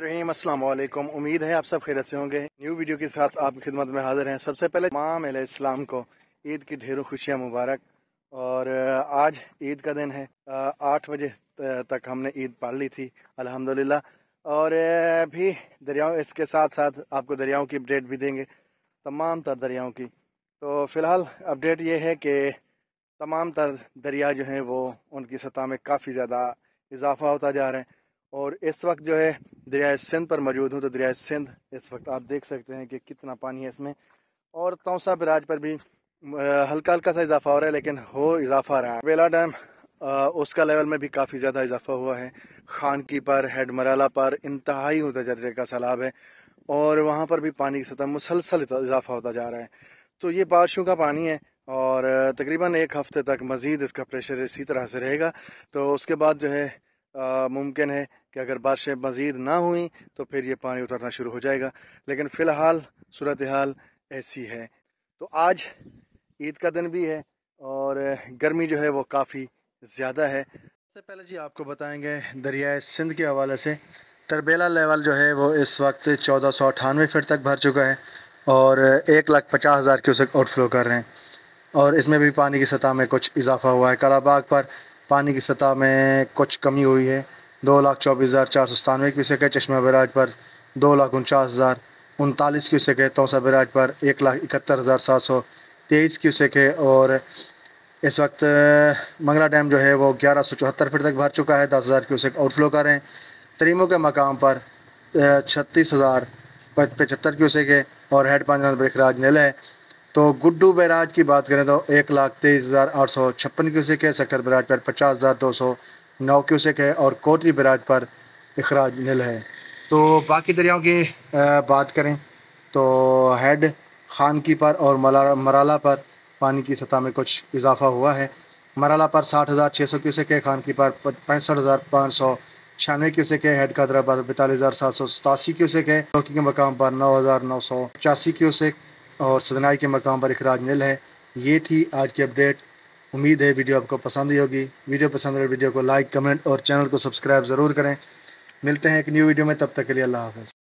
रहीम अस्सलाम वालेकुम उम्मीद है आप सब खैरत से होंगे न्यू वीडियो के साथ आपकी खिदमत में हाजिर हैं सबसे पहले माम इस्लाम को ईद की ढेरों खुशियाँ मुबारक और आज ईद का दिन है आठ बजे तक हमने ईद पाल ली थी अल्हम्दुलिल्लाह और भी दरियाओं इसके साथ साथ आपको दरियाओं की अपडेट भी देंगे तमाम तर दरियाओं की तो फ़िलहाल अपडेट ये है कि तमाम तर दरिया जो हैं वो उनकी सतह में काफ़ी ज़्यादा इजाफा होता जा रहा है और इस वक्त जो है दरियाए सिंध पर मौजूद हूँ तो दरियाए सिंध इस वक्त आप देख सकते हैं कि कितना पानी है इसमें और तौसा बराज पर भी हल्का हल्का सा इजाफा हो रहा है लेकिन हो इजाफा रहा है वेला डैम उसका लेवल में भी काफ़ी ज़्यादा इजाफा हुआ है खानकी पर हेडमराला पर इंतहाई मुतजर्रे का सैलाब है और वहाँ पर भी पानी की सतह मुसलसल इजाफा होता जा रहा है तो ये बारिशों का पानी है और तकरीबन एक हफ्ते तक मज़ीद इसका प्रेशर इसी तरह से रहेगा तो उसके बाद जो है मुमकिन है कि अगर बारिशें मज़ीद ना हुई तो फिर ये पानी उतरना शुरू हो जाएगा लेकिन फ़िलहाल सूरत हाल ऐसी है तो आज ईद का दिन भी है और गर्मी जो है वो काफ़ी ज़्यादा है सबसे पहले जी आपको बताएंगे दरियाए सिंध के हवाले से तरबेला लेवल जो है वो इस वक्त चौदह सौ अठानवे फिट तक भर चुका है और एक लाख पचास हज़ार क्यूसक आउटफ्लो कर रहे हैं और इसमें भी पानी की सतह में कुछ इजाफा हुआ है कराबाग पर पानी की सतह में कुछ कमी हुई है दो लाख चौबीस हज़ार चार सौ सतानवे क्यूसेक है चश्मा बराज पर दो लाख उनचास हज़ार उनतालीस क्यूसेक है तोसा बराज पर एक लाख इकहत्तर हज़ार सात सौ तेईस क्यूसेक है और इस वक्त मंगला डैम जो है वो ग्यारह सौ चौहत्तर फीट तक भर चुका है दस हज़ार क्यूसेक आउटफ्लो कर रहे हैं तरीमों के मकाम पर छत्तीस हज़ार पचहत्तर क्यूसेक है और हेड पंजाब बरखराज नील है तो गुड्डू बैराज की बात करें तो एक लाख तेईस हज़ार आठ सौ छप्पन क्यूसिक है सक्कर बैराज पर पचास हज़ार दो सौ नौ क्यूसिक है और कोटरी बैराज पर अखराज नील है तो बाकी दरियाओं की बात करें तो हेड खानकी पर और मला मराला पर पानी की सतह में कुछ इजाफा हुआ है मराला पर साठ हज़ार छः सौ क्यूसिक है खानकी पर पैंसठ हज़ार पाँच सौ छियानवे क्यूसिक है हेड कादराबाद पैंतालीस हज़ार सात सौ सतासी क्यूसिक है चौकी के मकाम पर नौ हज़ार नौ सौ पचासी क्यूसिक और सदनाई के मकाम पर अखराज मिल है ये थी आज की अपडेट उम्मीद है वीडियो आपको पसंद ही होगी वीडियो पसंद है तो वीडियो को लाइक कमेंट और चैनल को सब्सक्राइब ज़रूर करें मिलते हैं एक न्यू वीडियो में तब तक के लिए अल्लाह हाफ़